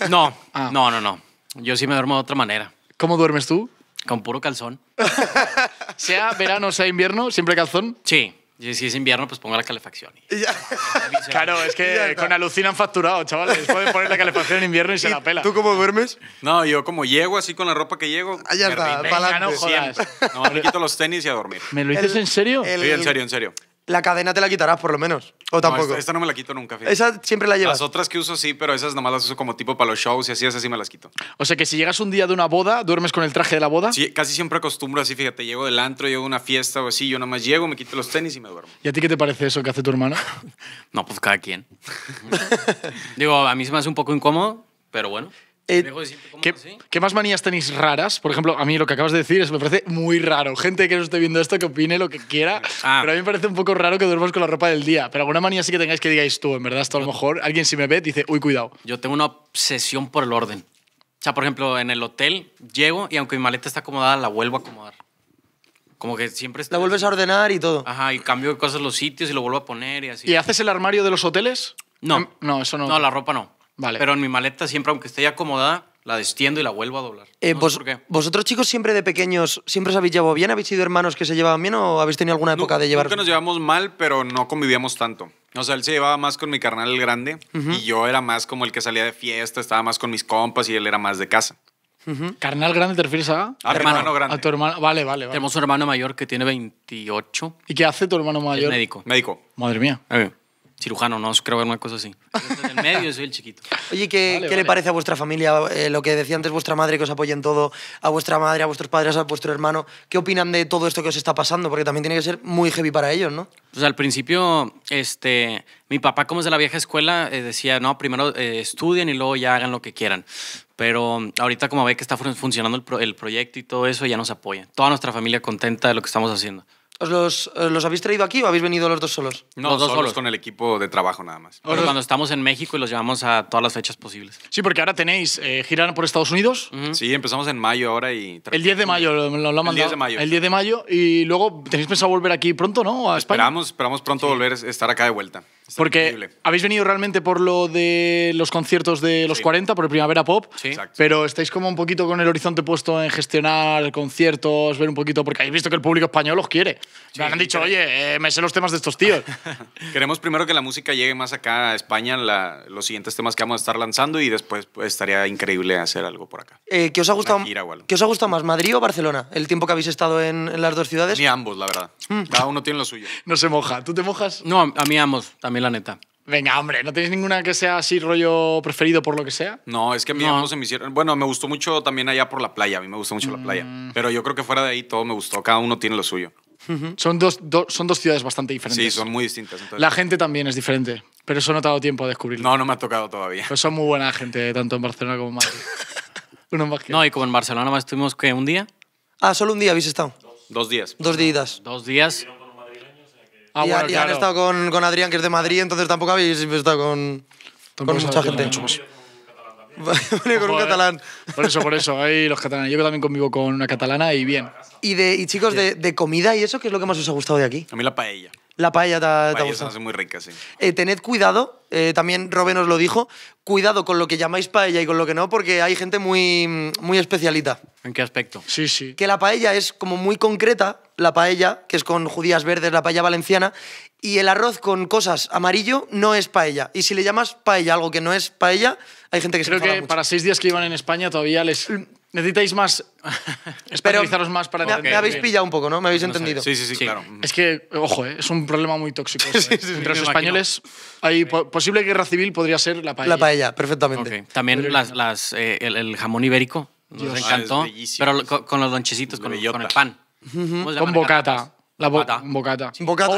no, ah. no, no, no. Yo sí me duermo de otra manera. ¿Cómo duermes tú? Con puro calzón. sea verano, sea invierno, siempre calzón. Sí, y si es invierno, pues pongo la calefacción. claro, es que con alucinan han facturado, chavales. Pueden poner la calefacción en invierno y, se la pela. ¿Tú cómo duermes? No, yo como llego así con la ropa que llego. Allá ah, está, para no No, me quito los tenis y a dormir. ¿Me lo dices en serio? sí, en serio, en serio la cadena te la quitarás por lo menos. O tampoco. Esta, no me la quito nunca. Fíjate. Esa siempre la llevas. Las otras que uso sí, pero esas nomás las uso como tipo para los shows y así, así así me las quito. O sea que si llegas un día de una boda, duermes con el traje de la boda. Sí, casi siempre acostumbro así, fíjate, llego del antro, llego a una fiesta o así, yo nomás llego, me quito los tenis y me duermo. ¿Y a ti qué te parece eso que hace tu hermana? no, pues cada quien. Digo, a mí se me hace un poco incómodo, pero bueno. Eh, ¿qué, más manías tenéis raras? Por ejemplo, a mí lo que acabas de decir es, me parece muy raro. Gente que no esté viendo esto, que opine lo que quiera. Ah. Pero a mí me parece un poco raro que duermas con la ropa del día. Pero alguna manía sí que tengáis que digáis tú, en verdad. Esto a lo mejor alguien si me ve dice, uy, cuidado. Yo tengo una obsesión por el orden. O sea, por ejemplo, en el hotel llego y aunque mi maleta está acomodada, la vuelvo a acomodar. Como que siempre... La vuelves a ordenar y todo. Ajá, y cambio de cosas los sitios y lo vuelvo a poner y así. ¿Y haces el armario de los hoteles? No. No, eso no. No, la ropa no. Pero en mi maleta siempre, aunque esté ya acomodada, la destiendo y la vuelvo a doblar. Eh, ¿Vosotros, chicos, siempre de pequeños, siempre os habéis llevado bien? ¿Habéis sido hermanos que se llevaban bien o habéis tenido alguna época de llevar que nos llevamos mal, pero no convivíamos tanto. O sea, él se llevaba más con mi carnal el grande y yo era más como el que salía de fiesta, estaba más con mis compas y él era más de casa. ¿Carnal grande te refieres a? A hermano, hermano, grande. A tu hermano. Vale, vale, vale. Tenemos un hermano mayor que tiene 28. ¿Y qué hace tu hermano mayor? médico. Médico. Madre mía. Eh cirujano, no creo ver una cosa así. en medio soy el chiquito. Oye, ¿qué, ¿qué le parece a vuestra familia? Eh, lo que decía antes vuestra madre, que os apoyen todo, a vuestra madre, a vuestros padres, a vuestro hermano. ¿Qué opinan de todo esto que os está pasando? Porque también tiene que ser muy heavy para ellos, ¿no? Pues al principio, este, mi papá, como es de la vieja escuela, eh, decía, no, primero eh, estudien y luego ya hagan lo que quieran. Pero ahorita como ve que está funcionando el, el proyecto y todo eso, ya nos apoya. Toda nuestra familia contenta de lo que estamos haciendo. ¿Os eh, los, habéis traído aquí o habéis venido los dos solos? No, los dos solos, con el equipo de trabajo nada más. cuando estamos en México y los llevamos a todas las fechas posibles. Sí, porque ahora tenéis, eh, ¿Girar por Estados Unidos. Sí, empezamos en mayo ahora y... El 10 de mayo, lo, han mandado. El 10 de mayo. El 10 de mayo y luego tenéis pensado volver aquí pronto, ¿no? A España. Esperamos, esperamos pronto volver a estar acá de vuelta. porque habéis venido realmente por lo de los conciertos de los 40, por el Primavera Pop, sí. pero estáis como un poquito con el horizonte puesto en gestionar conciertos, ver un poquito, porque habéis visto que el público español os quiere. Me han dicho, oye, eh, me sé los temas de estos tíos. Queremos primero que la música llegue más acá a España, los siguientes temas que vamos a estar lanzando y después pues, estaría increíble hacer algo por acá. Eh, ¿qué, os ha gustado, ¿Qué os ha gustado más, Madrid o Barcelona? El tiempo que habéis estado en, las dos ciudades. Ni ambos, la verdad. Mm. Cada uno tiene lo suyo. no se moja. ¿Tú te mojas? No, a mí ambos, también la neta. Venga, hombre, ¿no tenéis ninguna que sea así rollo preferido por lo que sea? No, es que a mí no. se me hicieron. Bueno, me gustó mucho también allá por la playa. A mí me gustó mucho la playa. Mm. Pero yo creo que fuera de ahí todo me gustó. Cada uno tiene lo suyo. son, dos, son dos ciudades bastante diferentes. Sí, son muy distintas. La gente también es diferente, pero eso no ha dado tiempo a descubrirlo. No, no me ha tocado todavía. Pero son muy buena gente, tanto en Barcelona como en Madrid. No, y como en Barcelona más estuvimos que un día. Ah, solo un día habéis estado. Dos, días. Dos días. Dos días. Ah, y, han estado con, Adrián, que es de Madrid, entonces tampoco habéis estado con, mucha gente. con un catalán. Por eso, por eso, Hay los catalanes. Yo también convivo con una catalana y bien. Y, de, chicos, de, de comida y eso, ¿qué es lo que más os ha gustado de aquí? A mí la paella la paella está muy rica, sí. Eh, tened cuidado, eh, también Robe nos lo dijo, cuidado con lo que llamáis paella y con lo que no, porque hay gente muy, muy especialita. ¿En qué aspecto? Sí, sí. Que la paella es como muy concreta, la paella, que es con judías verdes, la paella valenciana, y el arroz con cosas amarillo no es paella. Y si le llamas paella algo que no es paella, hay gente que Creo se Creo que para seis días que iban en España todavía les mm, Necesitáis más. Especializaros más para Me, habéis pillado un poco, ¿no? Me habéis entendido. Sí, sí, sí, claro. Es que, ojo, eh, es un problema muy tóxico. Eh. Entre los españoles, hay posible guerra civil podría ser la paella. La paella, perfectamente. También las, eh, el, jamón ibérico nos encantó. Ah, pero con, los lonchecitos, con, el pan. Con bocata. La bo bocata. bocata.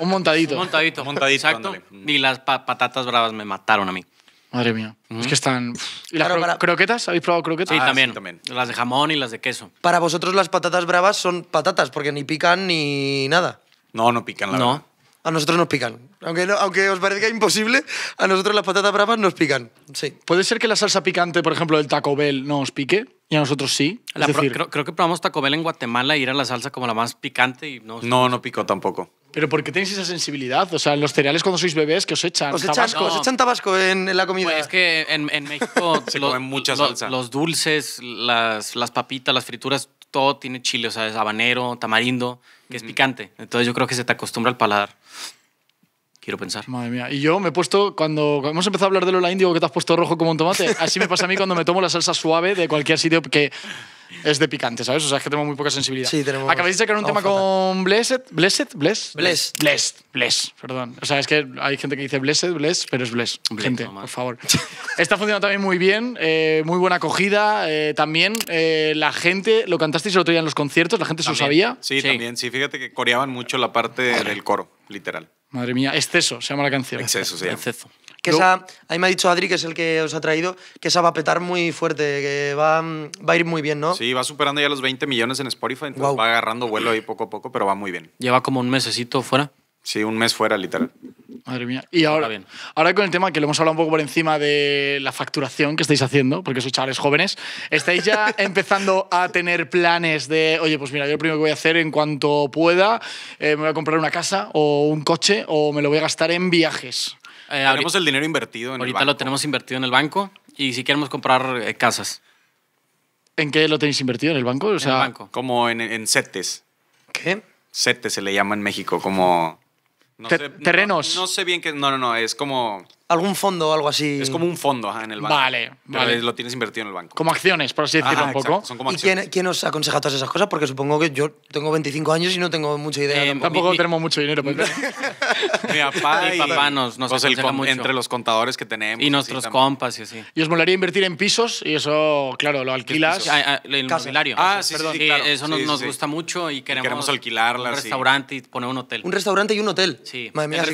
un montadito, un montadito. Exacto. Y las patatas bravas me mataron a mí. Madre mía. Es que están. las croquetas? ¿Habéis probado croquetas? Ah, sí, también. Las de jamón y las de queso. Para vosotros las patatas bravas son patatas, porque ni pican ni nada. No, no pican, la no. A nosotros nos pican. Aunque, aunque os parezca imposible, a nosotros las patatas bravas nos pican. Sí. ¿Puede ser que la salsa picante, por ejemplo, del Taco Bell, no os pique? Y a nosotros sí. creo, que probamos Taco Bell en Guatemala y era la salsa como la más picante y no. No, no picó tampoco. ¿Pero por qué tenéis esa sensibilidad? O sea, los cereales cuando sois bebés, que os echan? echan, tabasco, en, la comida. Pues es que en, México se lo, comen mucha los dulces, las, las papitas, las frituras, todo tiene chile. O sea, es habanero, tamarindo, que es picante. Entonces yo creo que se te acostumbra al paladar quiero pensar. Madre mía. Y yo me he puesto, cuando hemos empezado a hablar de lo online, que te has puesto rojo como un tomate. Así me pasa a mí cuando me tomo la salsa suave de cualquier sitio que es de picante, ¿sabes? O sea, es que tengo muy poca sensibilidad. Sí, tenemos. Acabáis de sacar un tema con Blessed. ¿Blessed? ¿Bless? Blessed. Bless. perdón. O sea, es que hay gente que dice Blessed, Bless, pero es Bless. gente, por favor. Está funcionando también muy bien, eh, muy buena acogida. Eh, también eh, la gente, lo cantasteis el otro día en los conciertos, la gente se lo sabía. sí, también. Sí, fíjate que coreaban mucho la parte del coro, literal. Madre mía, Exceso se llama la canción. Exceso, sí. Exceso. Que esa, ahí me ha dicho Adri, que es el que os ha traído, que esa va a petar muy fuerte, que va, va a ir muy bien, ¿no? Sí, va superando ya los 20 millones en Spotify, entonces va agarrando vuelo ahí poco a poco, pero va muy bien. Lleva como un mesecito fuera. Sí, un mes fuera, literal. Madre mía. Y ahora, con el tema que lo hemos hablado un poco por encima de la facturación que estáis haciendo, porque sois chavales jóvenes, ¿estáis ya empezando a tener planes de, oye, pues mira, yo lo primero que voy a hacer en cuanto pueda, eh, me voy a comprar una casa o un coche o me lo voy a gastar en viajes? Eh, tenemos el dinero invertido en el banco. Ahorita lo tenemos invertido en el banco y si queremos comprar eh, casas. ¿En qué lo tenéis invertido? ¿En el banco? O sea, banco. Como en, en CETES. ¿Qué? CETES se le llama en México, como no terrenos. No, sé bien qué. No, no, no. Es como algún fondo o algo así. Es como un fondo en el banco. Vale, vale. Lo tienes invertido en el banco. Como acciones, por así decirlo un poco. son como ¿Y quién, quién, os aconseja todas esas cosas? Porque supongo que yo tengo 25 años y no tengo mucha idea. Eh, tampoco, tenemos mucho dinero. mi papá, y, papá nos, nos pues aconseja mucho. Entre los contadores que tenemos. Y nuestros compas y así. Y os molaría invertir en pisos y eso, claro, lo alquilas. ¿En ah, ah, el Ah, sí, claro. Eso nos, gusta mucho y queremos, alquilar queremos Un restaurante y poner un hotel. Un restaurante y un hotel. Sí. Madre mía, que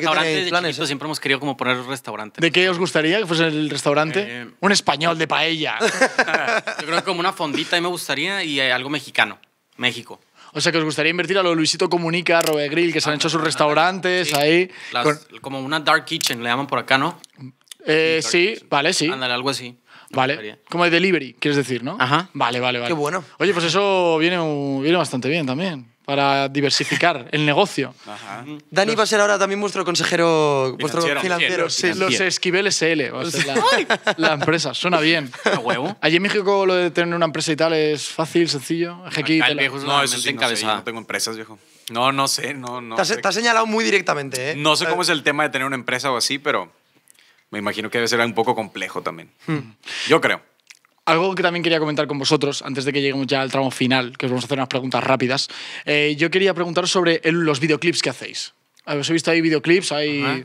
planes. ¿eh? Siempre hemos querido como poner un restaurante ¿De qué os gustaría que fuese el restaurante? Eh, un español de paella. Yo creo que como una fondita ahí me gustaría y eh, algo mexicano, México. O sea, que os gustaría invertir a lo Luisito Comunica, Robe Grill, que se han hecho sus restaurantes ahí. Como una dark kitchen, le llaman por acá, ¿no? Eh, sí, vale, sí. Ándale, algo así. Vale. Como de delivery, quieres decir, ¿no? Ajá. Vale, vale, vale. Qué bueno. Oye, pues eso viene bastante bien también para diversificar el negocio. Dani va a ser ahora también vuestro consejero vuestro financiero. Sí, los eh, esquiveles SL, va a ser la, empresa, suena bien. huevo? Allí en México lo de tener una empresa y tal es fácil, sencillo. no, eso sí, no, no tengo empresas, viejo. No, no sé, no, Te has, señalado muy directamente, ¿eh? No sé eh, cómo es el tema de tener una empresa o así, pero me imagino que debe ser un poco complejo también. Hmm. Yo creo. Algo que también quería comentar con vosotros, antes de que lleguemos ya al tramo final, que os vamos a hacer unas preguntas rápidas, eh, yo quería preguntaros sobre los videoclips que hacéis. Habéis eh, visto ahí videoclips, hay...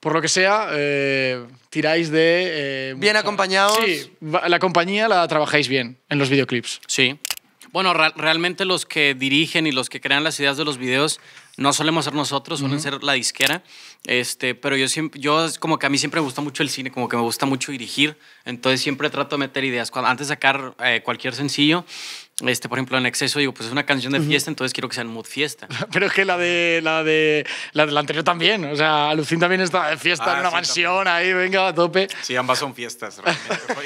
Por lo que sea, eh, tiráis de... bien acompañados. Sí, la compañía la trabajáis bien en los videoclips. Sí. Bueno, realmente los que dirigen y los que crean las ideas de los videos no solemos ser nosotros, suelen ser la disquera. Este, pero yo siempre, yo como que a mí siempre me gusta mucho el cine, como que me gusta mucho dirigir, entonces siempre trato de meter ideas. antes de sacar eh, cualquier sencillo, este, por ejemplo, en exceso digo, pues es una canción de fiesta, entonces quiero que sea en mood fiesta. Pero es que la de la de la, anterior también, o sea, Lucín también está de fiesta en ah, una mansión ahí, venga, a tope. Sí, ambas son fiestas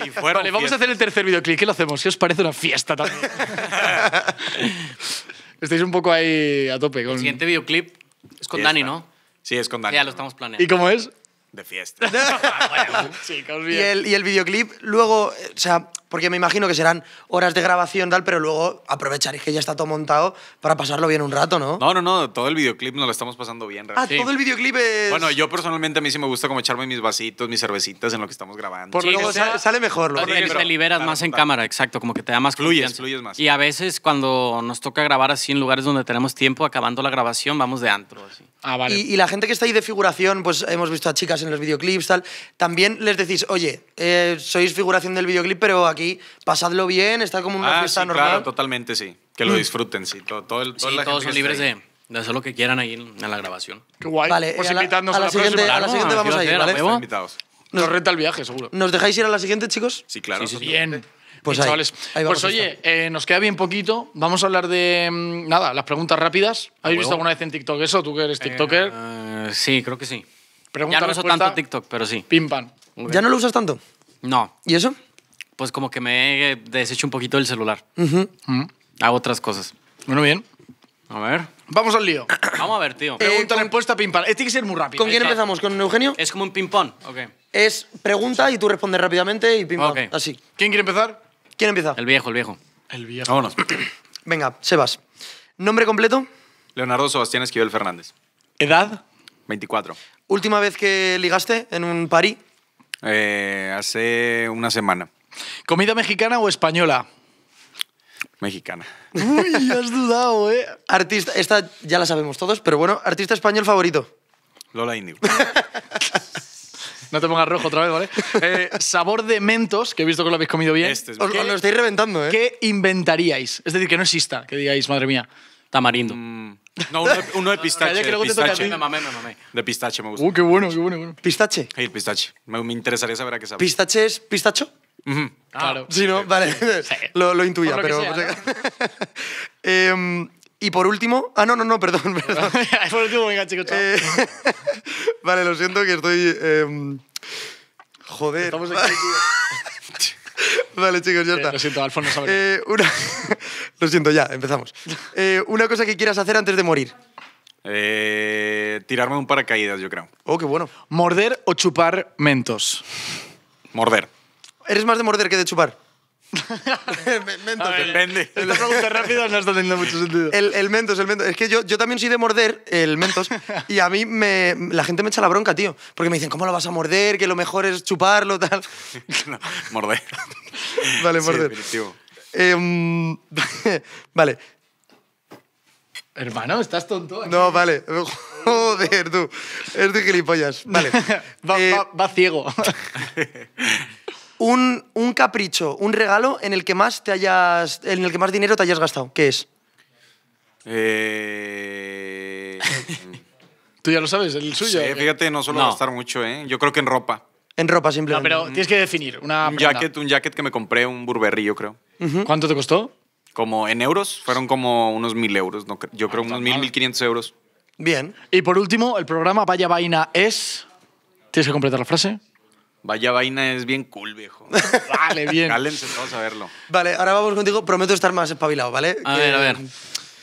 Y fueron vale, vamos a hacer el tercer videoclip, ¿qué lo hacemos? ¿Qué os parece una fiesta también? Estáis un poco ahí a tope. Con... El siguiente videoclip es con Dani, ¿no? Sí, es con Dani. Ya lo estamos planeando. ¿Y cómo es? De fiesta. Ah, y el, y el videoclip, luego, eh, o sea, porque me imagino que serán horas de grabación tal, pero luego aprovecharéis que ya está todo montado para pasarlo bien un rato, ¿no? No, no, no, todo el videoclip nos lo estamos pasando bien. Ah, todo el videoclip es... Bueno, yo personalmente a mí sí me gusta como echarme mis vasitos, mis cervecitas en lo que estamos grabando. Porque luego sale mejor. Porque te liberas más en cámara, exacto, como que te da más fluyes, confianza. Fluyes más. Y a veces cuando nos toca grabar así en lugares donde tenemos tiempo, acabando la grabación, vamos de antro. Ah, vale. Y, la gente que está ahí de figuración, pues hemos visto a chicas en los videoclips, tal, también les decís, oye, eh, sois figuración del videoclip, pero aquí aquí, pasadlo bien, está como una ah, fiesta normal. Claro, totalmente, sí. Que lo mm. disfruten, sí. Todo, todo todos son libres de, hacer lo que quieran ahí en, la grabación. Qué guay. Vale, pues a a la, siguiente, A la siguiente vamos a ir, ¿vale? Nos, renta el viaje, seguro. ¿Nos dejáis ir a la siguiente, chicos? Sí, claro. bien. Pues, ahí, pues oye, eh, nos queda bien poquito. Vamos a hablar de. Mm, nada, las preguntas rápidas. ¿Habéis visto alguna vez en TikTok eso? ¿Tú que eres eh, TikToker? sí, creo que sí. Pregunta, ya no uso tanto TikTok, pero sí. Pim pam. ¿Ya no lo usas tanto? No. ¿Y eso? pues como que me deshecho un poquito el celular. Hago otras cosas. Bueno, bien. A ver. Vamos al lío. Vamos a ver, tío. Pregunta, respuesta, ping tiene este que ser muy rápido. ¿Con quién empezamos? ¿Con Eugenio? Es como un ping-pong. Es pregunta y tú respondes rápidamente y ping-pong. Así. ¿Quién quiere empezar? ¿Quién empieza? El viejo, el viejo. El viejo. Vámonos. Venga, Sebas. ¿Nombre completo? Leonardo Sebastián Esquivel Fernández. ¿Edad? 24. ¿Última vez que ligaste en un parí? Eh, hace una semana. ¿Comida mexicana o española? Mexicana. Uy, has dudado, ¿eh? Artista, esta ya la sabemos todos, pero bueno, artista español favorito. Lola Indigo. No te pongas rojo otra vez, ¿vale? Eh, sabor de mentos, que he visto que lo habéis comido bien. Este es... Os, lo estáis reventando, ¿eh? ¿Qué inventaríais? Es decir, que no exista, que digáis, madre mía. Tamarindo. Mm, no, uno de, e pistache. de, pistache. Me me de pistache me gusta. Uy, uh, qué bueno, qué bueno, bueno. ¿Pistache? Sí, pistache. Me, me interesaría saber a qué sabe. ¿Pistache es pistacho? Ah, claro. Sí, ¿no? Vale. Lo, lo, intuía, pero... Em, y por último... Ah, no, no, no, perdón. perdón. por último, venga, chicos, eh, vale, lo siento que estoy... Em, joder. Estamos aquí, Vale, chicos, ya eh, está. lo siento, Alfonso. No eh, lo siento, ya, empezamos. una cosa que quieras hacer antes de morir. tirarme un paracaídas, yo creo. Oh, qué bueno. Morder o chupar mentos. Morder. ¿Eres más de morder que de chupar? mentos. Ver, depende. Esta pregunta rápida no está teniendo mucho sentido. El, mentos, el mentos. Es que yo, yo también soy de morder el mentos y a mí me, la gente me echa la bronca, tío. Porque me dicen, ¿cómo lo vas a morder? Que lo mejor es chuparlo, tal. morder. Vale, sí, morder. Em, vale. Hermano, estás tonto. ¿eh? No, vale. Joder, tú. Es de gilipollas. Vale. Eh, va ciego. Un, capricho, un regalo en el que más te hayas, en el que más dinero te hayas gastado, ¿qué es? Eh, Tú ya lo sabes, el suyo. fíjate, no suelo gastar mucho, ¿eh? Yo creo que en ropa. En ropa simplemente. pero tienes que definir una. Un jacket, un que me compré, un Burberry, yo creo. ¿Cuánto te costó? Como en euros, fueron como unos mil euros, no, yo creo unos mil, mil quinientos euros. Bien. Y por último, el programa Vaya Vaina es. Tienes que completar la frase. Vaya vaina es bien cool, viejo. Vale, bien. Cálense vamos a verlo. Vale, ahora vamos contigo. Prometo estar más espabilado, ¿vale? A ver, a ver.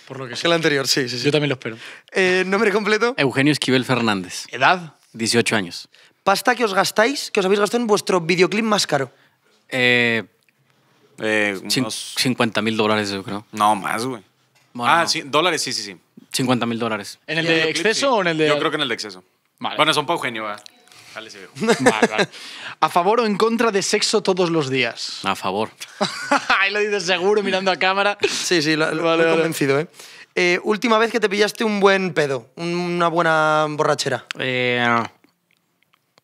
Por lo que, el anterior, sí, sí, Yo también lo espero. Eh, ¿Nombre completo? Eugenio Esquivel Fernández. ¿Edad? 18 años. ¿Pasta que os gastáis, que os habéis gastado en vuestro videoclip más caro? Eh, eh, unos... 50 mil dólares, yo creo. No, más, güey. ah, dólares, sí, sí, sí. 50 mil dólares. ¿En el de exceso o en el de...? Yo creo que en el de exceso. Vale. Bueno, son para Eugenio, ¿verdad? ¿A favor o en contra de sexo todos los días? A favor. Ahí lo dices seguro, mirando a cámara. Sí, sí, lo, he convencido, ¿eh? ¿eh? Última vez que te pillaste un buen pedo, una buena borrachera. Eh,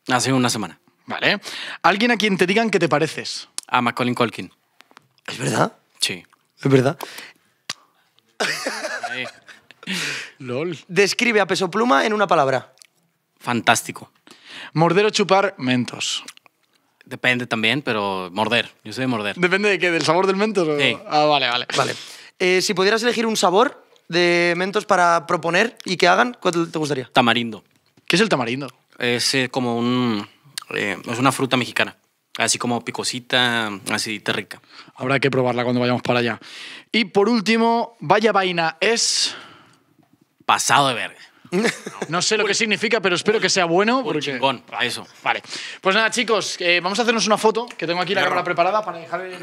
hace una semana. Vale. ¿Alguien a quien te digan que te pareces? A Macaulay Colkin. ¿Es verdad? Sí. ¿Es verdad? LOL. Describe a Peso Pluma en una palabra. Fantástico. ¿Morder o chupar mentos? Depende también, pero morder. Yo soy de morder. ¿Depende de qué? ¿Del sabor del mentos? Ah, vale, vale. Eh, si pudieras elegir un sabor de mentos para proponer y que hagan, ¿cuál te gustaría? Tamarindo. ¿Qué es el tamarindo? Es eh, como un. Eh, es una fruta mexicana. Así como picosita, acidita rica. Habrá que probarla cuando vayamos para allá. Y por último, vaya vaina es... Pasado de verga. No sé lo que significa, pero espero que sea bueno. Un chingón, para eso. Vale. Pues nada, chicos, eh, vamos a hacernos una foto, que tengo aquí la cámara preparada para dejar el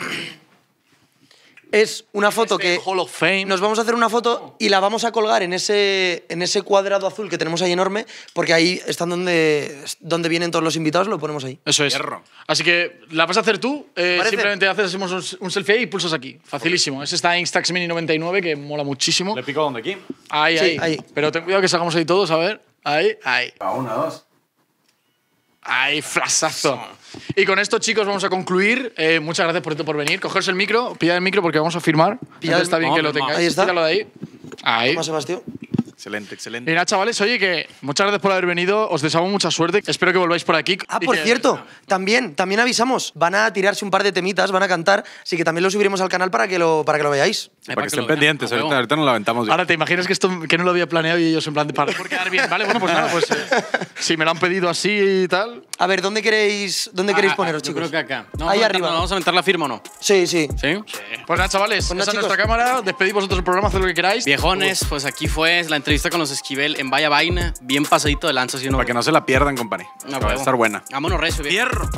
es una foto este que Hall of Fame. nos vamos a hacer una foto y la vamos a colgar en ese, en ese cuadrado azul que tenemos ahí enorme, porque ahí están donde, donde vienen todos los invitados, lo ponemos ahí. Eso es. Así que la vas a hacer tú, eh, simplemente haces un, un, selfie y pulsas aquí. Facilísimo. Ese está en Instax Mini 99, que mola muchísimo. ¿Le pico donde aquí? Ahí, ahí, Pero ten cuidado que salgamos ahí todos, a ver. Ahí, ahí. A una, dos. Ahí, flasazo. Y con esto, chicos, vamos a concluir. Eh, muchas gracias por, por venir. Cogerse el micro, pillad el micro porque vamos a firmar. ya está bien que lo tengáis. Ahí está. ahí. Ahí. Sebastián? Excelente, excelente. Mira, chavales, oye, que muchas gracias por haber venido. Os deseamos mucha suerte. Espero que volváis por aquí. Ah, por cierto, también, también avisamos. Van a tirarse un par de temitas, van a cantar. Así que también lo subiremos al canal para que lo, para que lo veáis. Eh, para, que, estén pendientes. Ahorita, ahorita nos aventamos. Ahora, ¿te imaginas que esto que no lo había planeado y ellos en plan de para por quedar bien? Vale, bueno, pues nada, pues eh, si me lo han pedido así y tal. A ver, ¿dónde queréis, dónde queréis ah, ah, poneros, yo chicos? creo que acá. No, Ahí arriba. ¿Vamos a aventar la firma o no? Sí, sí. ¿Sí? Pues nada, chavales, pues esa nuestra cámara. despedimos vosotros el programa, haced lo que queráis. Viejones, pues aquí fue la entrevista entrevista con los Esquivel en Vaya Vaina, bien pasadito de lanza. Para que no se la pierdan, compadre. No, va a estar buena. Vámonos recio. Fierro.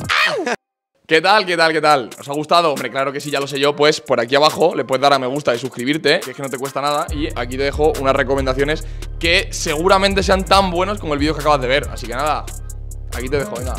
¿Qué tal? ¿Qué tal? ¿Qué tal? ¿Os ha gustado? Hombre, claro que sí, ya lo sé yo. Pues por aquí abajo le puedes dar a me gusta y suscribirte, que es que no te cuesta nada. Y aquí te dejo unas recomendaciones que seguramente sean tan buenas como el vídeo que acabas de ver. Así que nada, aquí te dejo, venga.